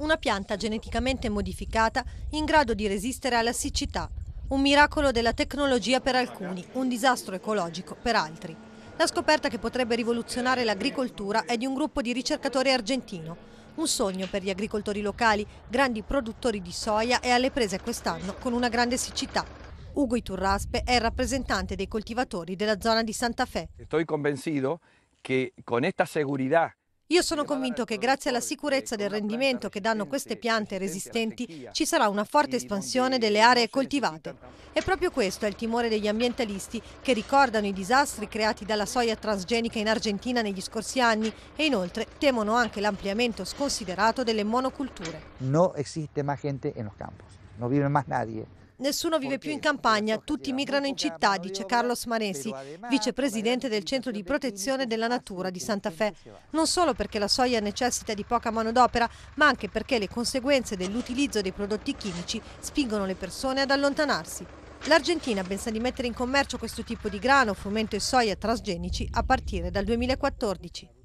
una pianta geneticamente modificata in grado di resistere alla siccità. Un miracolo della tecnologia per alcuni, un disastro ecologico per altri. La scoperta che potrebbe rivoluzionare l'agricoltura è di un gruppo di ricercatori argentino. Un sogno per gli agricoltori locali, grandi produttori di soia e alle prese quest'anno con una grande siccità. Ugo Iturraspe è il rappresentante dei coltivatori della zona di Santa Fe. Sto convencido che con questa sicurezza io sono convinto che grazie alla sicurezza del rendimento che danno queste piante resistenti ci sarà una forte espansione delle aree coltivate. E proprio questo è il timore degli ambientalisti che ricordano i disastri creati dalla soia transgenica in Argentina negli scorsi anni e inoltre temono anche l'ampliamento sconsiderato delle monoculture. Non esiste più gente in los campos, non vive più nadie nessuno vive più in campagna, tutti migrano in città, dice Carlos Manesi, vicepresidente del Centro di Protezione della Natura di Santa Fe, non solo perché la soia necessita di poca manodopera, ma anche perché le conseguenze dell'utilizzo dei prodotti chimici spingono le persone ad allontanarsi. L'Argentina pensa di mettere in commercio questo tipo di grano, frumento e soia transgenici a partire dal 2014.